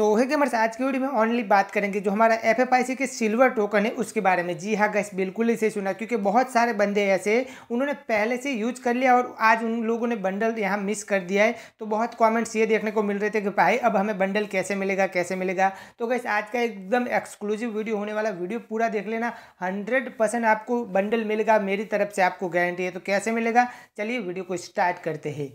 सो है कि हमारे आज की वीडियो में ऑनली बात करेंगे जो हमारा एफ एफ आई सी के सिल्वर टोकन है उसके बारे में जी हाँ गैस बिल्कुल ही सही सुना क्योंकि बहुत सारे बंदे ऐसे उन्होंने पहले से यूज कर लिया और आज उन लोगों ने बंडल यहाँ मिस कर दिया है तो बहुत कॉमेंट्स ये देखने को मिल रहे थे कि भाई अब हमें बंडल कैसे मिलेगा कैसे मिलेगा तो गैस आज का एकदम एक्सक्लूसिव वीडियो होने वाला वीडियो पूरा देख लेना हंड्रेड परसेंट आपको बंडल मिलेगा मेरी तरफ से आपको गारंटी है तो कैसे मिलेगा चलिए वीडियो को स्टार्ट करते हैं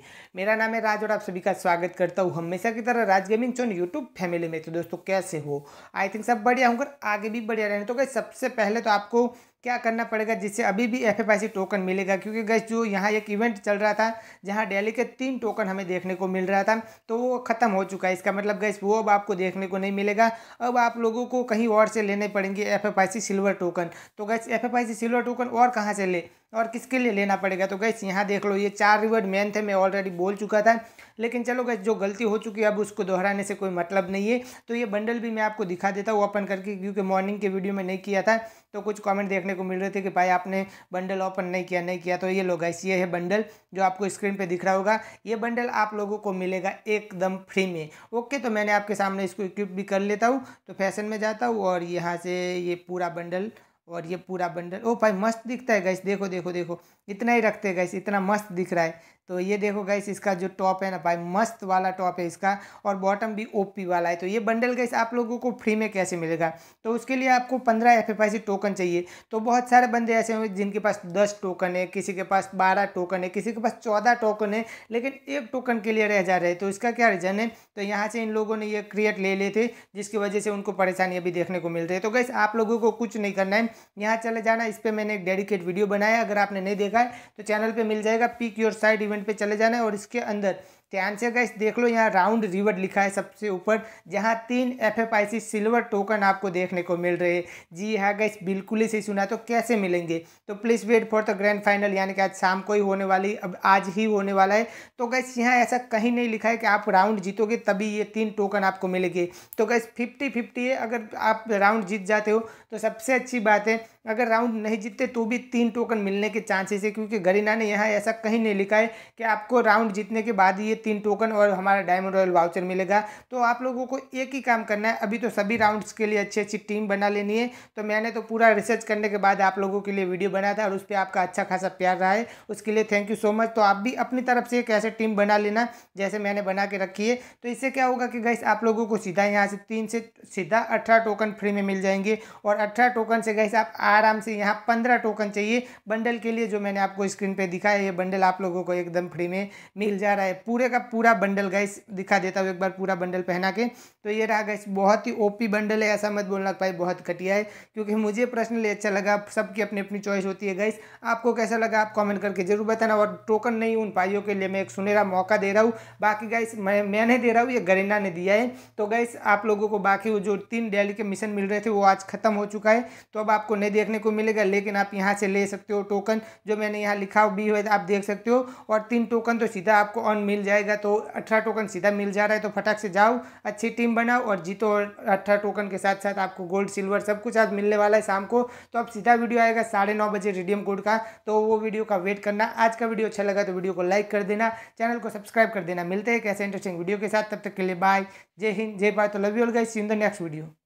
मेरा नाम है राज और आप सभी का स्वागत करता हूँ हमेशा की तरह राज गेमिंग चोन यूट्यूब फैमिली फैमिली में तो दोस्तों कैसे हो आई थिंक सब बढ़िया होकर आगे भी बढ़िया रहने तो गई सबसे पहले तो आपको क्या करना पड़ेगा जिससे अभी भी एफ टोकन मिलेगा क्योंकि गैस जो यहाँ एक इवेंट चल रहा था जहाँ डेली के तीन टोकन हमें देखने को मिल रहा था तो वो ख़त्म हो चुका है इसका मतलब गैस वो अब आपको देखने को नहीं मिलेगा अब आप लोगों को कहीं और से लेने पड़ेंगे एफ सिल्वर टोकन तो गैस एफ सिल्वर टोकन और कहाँ से ले और किसके लिए लेना पड़ेगा तो गैस यहाँ देख लो ये चार रिवर्ड मेन थे मैं ऑलरेडी बोल चुका था लेकिन चलो गैस जो गलती हो चुकी है अब उसको दोहराने से कोई मतलब नहीं है तो ये बंडल भी मैं आपको दिखा देता हूँ ओपन करके क्योंकि मॉर्निंग के वीडियो में नहीं किया था तो कुछ कमेंट देखने को मिल रहे थे कि भाई आपने बंडल ओपन नहीं किया नहीं किया तो ये लोग ऐसी ये है बंडल जो आपको स्क्रीन पर दिख रहा होगा ये बंडल आप लोगों को मिलेगा एकदम फ्री में ओके तो मैंने आपके सामने इसको इक्विप भी कर लेता हूँ तो फैशन में जाता हूँ और यहाँ से ये पूरा बंडल और ये पूरा बंडल ओ भाई मस्त दिखता है गैस देखो देखो देखो इतना ही रखते हैं गैस इतना मस्त दिख रहा है तो ये देखो गाइस इसका जो टॉप है ना भाई मस्त वाला टॉप है इसका और बॉटम भी ओपी वाला है तो ये बंडल गाइस आप लोगों को फ्री में कैसे मिलेगा तो उसके लिए आपको पंद्रह एफ एफ टोकन चाहिए तो बहुत सारे बंदे ऐसे होंगे जिनके पास दस टोकन है किसी के पास बारह टोकन है किसी के पास चौदह टोकन है लेकिन एक टोकन के लिए रह जा रहे तो इसका क्या रीज़न है तो यहाँ से इन लोगों ने ये क्रिएट ले लिए थे जिसकी वजह से उनको परेशानी अभी देखने को मिल रही है तो गैस आप लोगों को कुछ नहीं करना है यहाँ चले जाना इस पर मैंने एक डेडिकेट वीडियो बनाया अगर आपने नहीं देखा है तो चैनल पर मिल जाएगा pick your side event document पे चले जाना है और इसके अंदर ध्यान से गैस देख लो यहाँ राउंड रिवर्ड लिखा है सबसे ऊपर जहाँ तीन एफएफआईसी सिल्वर टोकन आपको देखने को मिल रहे जी हाँ गैस बिल्कुल ही सही सुना तो कैसे मिलेंगे तो please wait for the grand final यानी कि आज शाम को ही होने वाली अब आज ही होने वाला है तो गैस यहाँ ऐसा कहीं नहीं लिखा है कि आप राउंड जीतोगे तभी ये तीन टोकन आपको मिलेंगे तो गैस फिफ्टी फिफ्टी है अगर आप राउंड जीत जाते हो तो सबसे अच्छी बात है अगर राउंड नहीं जीतते तो भी तीन टोकन मिलने के चांसेस है क्योंकि गरीना ने यहाँ ऐसा कहीं नहीं लिखा है कि आपको राउंड जीतने के बाद ये तीन टोकन और हमारा डायमंड रॉयल वाउचर मिलेगा तो आप लोगों को एक ही काम करना है अभी तो सभी राउंड्स के लिए अच्छी अच्छी टीम बना लेनी है तो मैंने तो पूरा रिसर्च करने के बाद आप लोगों के लिए वीडियो बनाया था और उस पर आपका अच्छा खासा प्यार रहा है उसके लिए थैंक यू सो मच तो आप भी अपनी तरफ से एक ऐसे टीम बना लेना जैसे मैंने बना के रखी है तो इससे क्या होगा कि गैस आप लोगों को सीधा यहाँ से तीन से सीधा अठारह टोकन फ्री में मिल जाएंगे और अठारह टोकन से गैस आप आराम से यहाँ पंद्रह टोकन चाहिए बंडल के लिए जो मैंने आपको स्क्रीन पे दिखाया ये बंडल आप लोगों को एकदम फ्री में मिल जा रहा है पूरे का पूरा बंडल गैस दिखा देता हूँ एक बार पूरा बंडल पहना के तो ये रहा गैस बहुत ही ओपी बंडल है ऐसा मत बोलना भाई बहुत घटिया है क्योंकि मुझे पर्सनली अच्छा लगा सबकी अपनी अपनी चॉइस होती है गैस आपको कैसा लगा आप कॉमेंट करके जरूर बताना और टोकन नहीं उन पाइयों के लिए मैं एक सुनेरा मौका दे रहा हूँ बाकी गैस मैं मैं दे रहा हूँ ये गरेना ने दिया है तो गैस आप लोगों को बाकी वो जो तीन डेली के मिशन मिल रहे थे वो आज खत्म हो चुका है तो अब आपको नहीं दे देखने को मिलेगा लेकिन आप यहाँ से ले सकते हो टोकन जो मैंने यहाँ लिखा हो बी हुआ आप देख सकते हो और तीन टोकन तो सीधा आपको ऑन मिल जाएगा तो अठारह टोकन सीधा मिल जा रहा है तो फटाक से जाओ अच्छी टीम बनाओ और जीतो और अठारह टोकन के साथ साथ आपको गोल्ड सिल्वर सब कुछ आज मिलने वाला है शाम को तो अब सीधा वीडियो आएगा साढ़े नौ बजे रिडीम कोड का तो वो वीडियो का वेट करना आज का वीडियो अच्छा लगा तो वीडियो को लाइक कर देना चैनल को सब्सक्राइब कर देना मिलते हैं कैसे ऐसे इंटरेस्टिंग वीडियो के साथ तब तक के लिए बाय जय हिंद जय भारत तो love you all guys in the next video